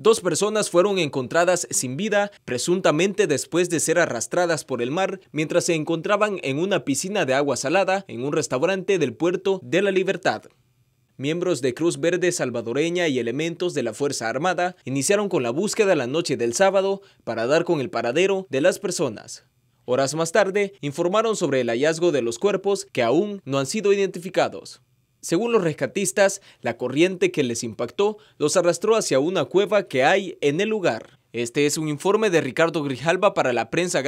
Dos personas fueron encontradas sin vida, presuntamente después de ser arrastradas por el mar, mientras se encontraban en una piscina de agua salada en un restaurante del puerto de la Libertad. Miembros de Cruz Verde salvadoreña y elementos de la Fuerza Armada iniciaron con la búsqueda la noche del sábado para dar con el paradero de las personas. Horas más tarde, informaron sobre el hallazgo de los cuerpos que aún no han sido identificados. Según los rescatistas, la corriente que les impactó los arrastró hacia una cueva que hay en el lugar. Este es un informe de Ricardo Grijalba para la prensa